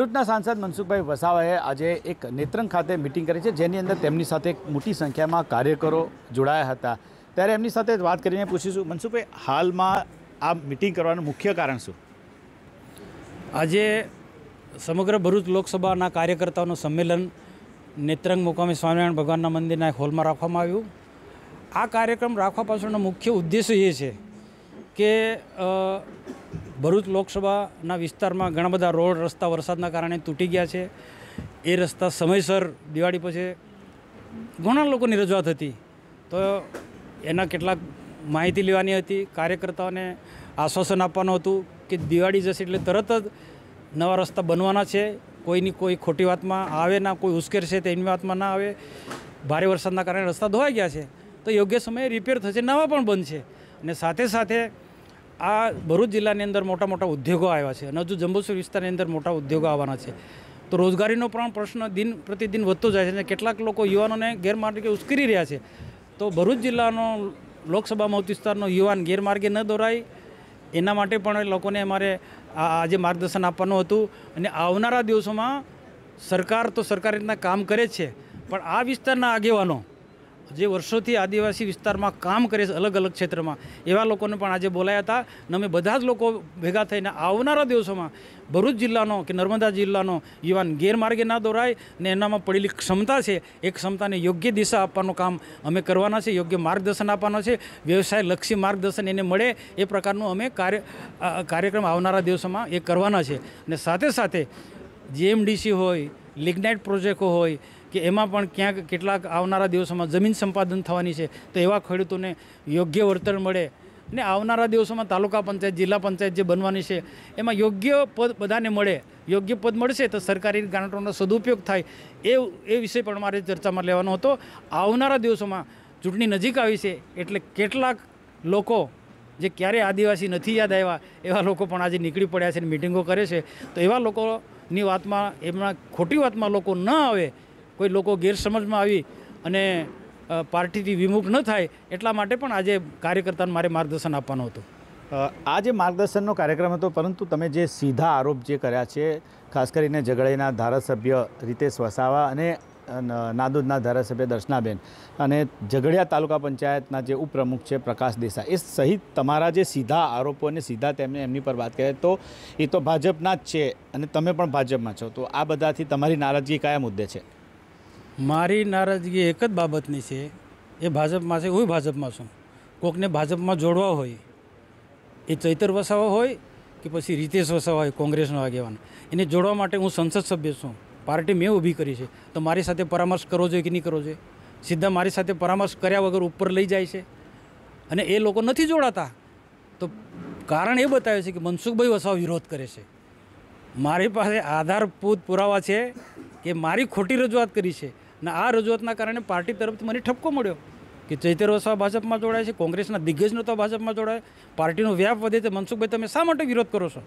ભરૂચના સાંસદ મનસુખભાઈ વસાવાએ આજે એક નેત્રંગ ખાતે મિટિંગ કરી છે જેની અંદર તેમની સાથે મોટી સંખ્યામાં કાર્યકરો જોડાયા હતા ત્યારે એમની સાથે વાત કરીને પૂછીશું મનસુખભાઈ હાલમાં આ મિટિંગ કરવાનું મુખ્ય કારણ શું આજે સમગ્ર ભરૂચ લોકસભાના કાર્યકર્તાઓનું સંમેલન નેત્રંગ મુકામે સ્વામિનારાયણ ભગવાનના મંદિરના હોલમાં રાખવામાં આવ્યું આ કાર્યક્રમ રાખવા પાછળનો મુખ્ય ઉદ્દેશ એ છે કે ભરૂચ લોકસભાના વિસ્તારમાં ઘણા બધા રોડ રસ્તા વરસાદના કારણે તૂટી ગયા છે એ રસ્તા સમયસર દિવાળી પછી ઘણા લોકોની રજૂઆત હતી તો એના કેટલાક માહિતી લેવાની હતી કાર્યકર્તાઓને આશ્વાસન આપવાનું હતું કે દિવાળી જશે એટલે તરત જ નવા રસ્તા બનવાના છે કોઈની કોઈ ખોટી વાતમાં આવે ના કોઈ ઉશ્કેરશે તેની વાતમાં ના આવે ભારે વરસાદના કારણે રસ્તા ધોવાઈ ગયા છે તો યોગ્ય સમયે રિપેર થશે નવા પણ બનશે અને સાથે સાથે આ ભરૂચ જિલ્લાની અંદર મોટા મોટા ઉદ્યોગો આવ્યા છે અને હજુ જંબુસર વિસ્તારની અંદર મોટા ઉદ્યોગો આવવાના છે તો રોજગારીનો પણ પ્રશ્ન દિન પ્રતિદિન વધતો જાય છે અને કેટલાક લોકો યુવાનોને ગેરમાર્ગે ઉશ્કેરી રહ્યા છે તો ભરૂચ જિલ્લાનો લોકસભા મત વિસ્તારનો યુવાન ગેરમાર્ગે ન દોરાય એના માટે પણ લોકોને અમારે આજે માર્ગદર્શન આપવાનું હતું અને આવનારા દિવસોમાં સરકાર તો સરકારી રીતના કામ કરે છે પણ આ વિસ્તારના આગેવાનો જે વર્ષોથી આદિવાસી વિસ્તારમાં કામ કરે છે અલગ અલગ ક્ષેત્રમાં એવા લોકોને પણ આજે બોલાયા હતા અને અમે બધા જ લોકો ભેગા થઈને આવનારા દિવસોમાં ભરૂચ જિલ્લાનો કે નર્મદા જિલ્લાનો યુવાન ગેરમાર્ગે ના દોરાય ને એનામાં પડેલી ક્ષમતા છે એ ક્ષમતાને યોગ્ય દિશા આપવાનું કામ અમે કરવાના છે યોગ્ય માર્ગદર્શન આપવાનો છે વ્યવસાયલક્ષી માર્ગદર્શન એને મળે એ પ્રકારનું અમે કાર્ય કાર્યક્રમ આવનારા દિવસોમાં એ કરવાના છે અને સાથે સાથે જીએમડીસી હોય લિગ્નાઇટ પ્રોજેક્ટ હોય કે એમાં પણ ક્યાંક કેટલાક આવનારા દિવસોમાં જમીન સંપાદન થવાની છે તો એવા ખેડૂતોને યોગ્ય વર્તન મળે અને આવનારા દિવસોમાં તાલુકા પંચાયત જિલ્લા પંચાયત જે બનવાની છે એમાં યોગ્ય પદ બધાને મળે યોગ્ય પદ મળશે તો સરકારી ગ્રાન્ટોનો સદુપયોગ થાય એ એ વિષય પણ મારે ચર્ચામાં લેવાનો હતો આવનારા દિવસોમાં ચૂંટણી નજીક આવી છે એટલે કેટલાક લોકો જે ક્યારેય આદિવાસી નથી યાદ આવ્યા એવા લોકો પણ આજે નીકળી પડ્યા છે અને મિટિંગો કરે છે તો એવા લોકોની વાતમાં એમના ખોટી વાતમાં લોકો ન આવે કોઈ લોકો ગેરસમજમાં આવી અને પાર્ટીથી વિમુખ ન થાય એટલા માટે પણ આજે કાર્યકર્તાને મારે માર્ગદર્શન આપવાનું હતું આ જે માર્ગદર્શનનો કાર્યક્રમ હતો પરંતુ તમે જે સીધા આરોપ જે કર્યા છે ખાસ કરીને ઝઘડાઈના ધારાસભ્ય રીતેશ વસાવા અને નાદોદના ધારાસભ્ય દર્શનાબેન અને ઝઘડિયા તાલુકા પંચાયતના જે ઉપપ્રમુખ છે પ્રકાશ દેસાઈ એ સહિત તમારા જે સીધા આરોપો અને સીધા તેમને એમની પર વાત કરીએ તો એ તો ભાજપના જ છે અને તમે પણ ભાજપમાં છો તો આ બધાથી તમારી નારાજગી કયા મુદ્દે છે મારી નારાજગી એક જ બાબતની છે એ ભાજપમાં છે હું ભાજપમાં છું કોકને ભાજપમાં જોડવા હોય એ ચૈતર વસાવા હોય કે પછી રીતેશ વસાવા હોય કોંગ્રેસનો આગેવાન એને જોડવા માટે હું સંસદ સભ્ય છું પાર્ટી મેં ઊભી કરી છે તો મારી સાથે પરામર્શ કરવો જોઈએ કે નહીં કરવો જોઈએ સીધા મારી સાથે પરામર્શ કર્યા વગર ઉપર લઈ જાય છે અને એ લોકો નથી જોડાતા તો કારણ એ બતાવે છે કે મનસુખભાઈ વસાવા વિરોધ કરે છે મારી પાસે આધારભૂત પુરાવા છે કે મારી ખોટી રજૂઆત કરી છે ને આ રજૂઆતના કારણે પાર્ટી તરફથી મને ઠપકો મળ્યો કે ચૈતર વસાવા ભાજપમાં જોડાય છે કોંગ્રેસના દિગ્ગજ નેતા ભાજપમાં જોડાય પાર્ટીનો વ્યાપ વધે તે મનસુખભાઈ તમે શા માટે વિરોધ કરો છો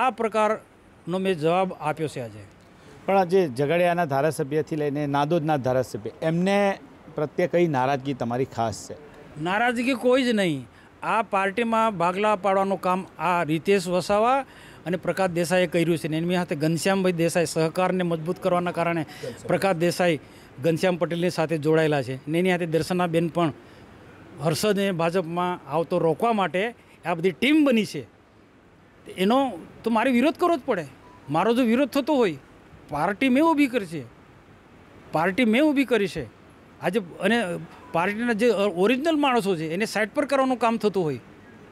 આ પ્રકારનો મેં જવાબ આપ્યો છે આજે પણ આજે ઝઘડિયાના ધારાસભ્યથી લઈને નાદોદના ધારાસભ્ય એમને પ્રત્યે કઈ નારાજગી તમારી ખાસ છે નારાજગી કોઈ જ નહીં આ પાર્ટીમાં ભાગલા પાડવાનું કામ આ રીતેશ વસાવા અને પ્રકાશ દેસાઈએ કર્યું છે ને એની સાથે ઘનશ્યામભાઈ દેસાઈ સહકારને મજબૂત કરવાના કારણે પ્રકાશ દેસાઈ ઘનશ્યામ પટેલની સાથે જોડાયેલા છે ને એની સાથે દર્શનાબેન પણ હર્ષદને ભાજપમાં આવતો રોકવા માટે આ બધી ટીમ બની છે એનો તો મારે વિરોધ કરવો જ પડે મારો જો વિરોધ થતો હોય પાર્ટી મેં ઊભી કરી છે પાર્ટી મેં ઊભી કરી છે આજે અને પાર્ટીના જે ઓરિજિનલ માણસો છે એને સાઇડ પર કરવાનું કામ થતું હોય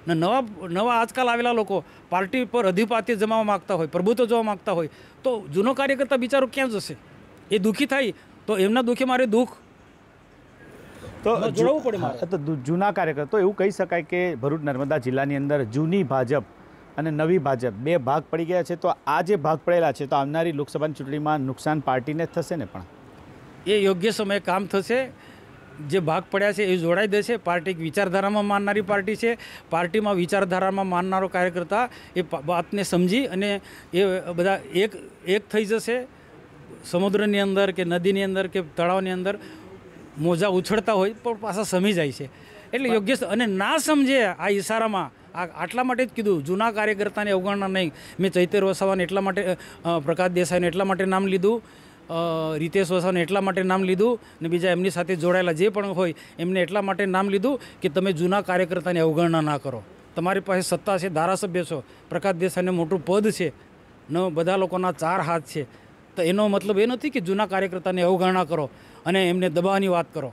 ને નવા નવા આજકાલ આવેલા લોકો પાર્ટી પર અધિપાત્ય જમાવવા માગતા હોય પ્રભુત્વ જોવા માગતા હોય તો જૂનો કાર્યકર્તા બિચારો ક્યાં જશે એ દુઃખી થાય તો એમના દુઃખે મારે દુઃખ તો જોડવું પડે તો જૂના કાર્યકર તો એવું કહી શકાય કે ભરૂચ નર્મદા જિલ્લાની અંદર જૂની ભાજપ અને નવી ભાજપ બે ભાગ પડી ગયા છે તો આ જે ભાગ પડેલા છે તો આવનારી લોકસભાની ચૂંટણીમાં નુકસાન પાર્ટીને થશે ને પણ એ યોગ્ય સમયે કામ થશે જે ભાગ પડ્યા છે એ જોડાઈ દેશે પાર્ટી વિચારધારામાં માનનારી પાર્ટી છે પાર્ટીમાં વિચારધારામાં માનનારો કાર્યકર્તા એ વાતને સમજી અને એ બધા એક એક થઈ જશે સમુદ્રની અંદર કે નદીની અંદર કે તળાવની અંદર મોજા ઉછળતા હોય પણ પાછા સમી જાય છે એટલે યોગ્ય અને ના સમજે આ ઈશારામાં આ આટલા માટે જ કીધું જૂના કાર્યકર્તાને અવગણના નહીં મેં ચૈતર વસાવાને એટલા માટે પ્રકાશ દેસાઈને એટલા માટે નામ લીધું રીતેશ વસાવાને એટલા માટે નામ લીધું ને બીજા એમની સાથે જોડાયેલા જે પણ હોય એમને એટલા માટે નામ લીધું કે તમે જૂના કાર્યકર્તાની અવગણના ના કરો તમારી પાસે સત્તા છે ધારાસભ્ય છો પ્રકાશ દેસાઈને મોટું પદ છે ન બધા લોકોના ચાર હાથ છે તો એનો મતલબ એ નથી કે જૂના કાર્યકર્તાની અવગણના કરો અને એમને દબાવવાની વાત કરો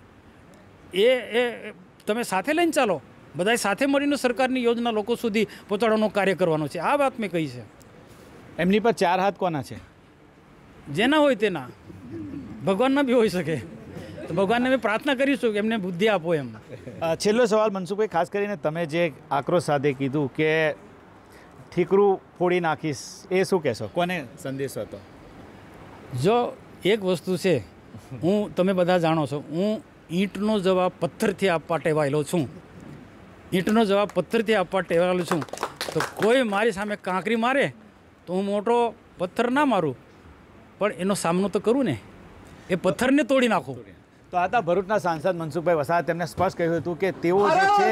એ એ તમે સાથે લઈને ચાલો બધા સાથે મળીને સરકારની યોજના લોકો સુધી પહોંચાડવાનું કાર્ય કરવાનું છે આ વાત મેં કહી છે એમની પર ચાર હાથ કોના છે જેના હોય તેના ભગવાનના બી હોઈ શકે તો ભગવાનને અમે પ્રાર્થના કરીશું કે એમને બુદ્ધિ આપો એમ છેલ્લો સવાલ મનસુખભાઈ ખાસ કરીને તમે જે આક્રોશ સાથે કીધું કે ઠીકરું ફોડી નાખીશ એ શું કહેશો કોને સંદેશ હતો જો એક વસ્તુ છે હું તમે બધા જાણો છો હું ઈંટનો જવાબ પથ્થરથી આપવા ટેવાયેલો છું ઈંટનો જવાબ પથ્થરથી આપવા ટેવાયેલો છું તો કોઈ મારી સામે કાંકરી મારે તો હું મોટો પથ્થર ના મારું પણ એનો સામનો તો કરું ને એ પથ્થરને તોડી નાખો તો આતા ભરૂચના સાંસદ મનસુખભાઈ વસાવા તેમને સ્પષ્ટ કહ્યું હતું કે તેઓ જે છે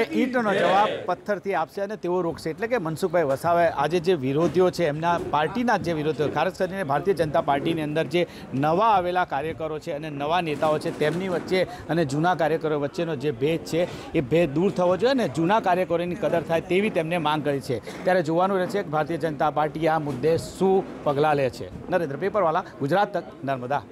એ ઈંટનો જવાબ પથ્થરથી આપશે અને તેઓ રોકશે એટલે કે મનસુખભાઈ વસાવાએ આજે જે વિરોધીઓ છે એમના પાર્ટીના જે વિરોધીઓ ખાસ કરીને ભારતીય જનતા પાર્ટીની અંદર જે નવા આવેલા કાર્યકરો છે અને નવા નેતાઓ છે તેમની વચ્ચે અને જૂના કાર્યકરો વચ્ચેનો જે ભેદ છે એ ભેદ દૂર થવો જોઈએ ને જૂના કાર્યકરોની કદર થાય તેવી તેમને માંગ કરી છે ત્યારે જોવાનું રહેશે કે ભારતીય જનતા પાર્ટી આ મુદ્દે શું પગલાં લે છે નરેન્દ્ર પેપરવાલા ગુજરાત તક નર્મદા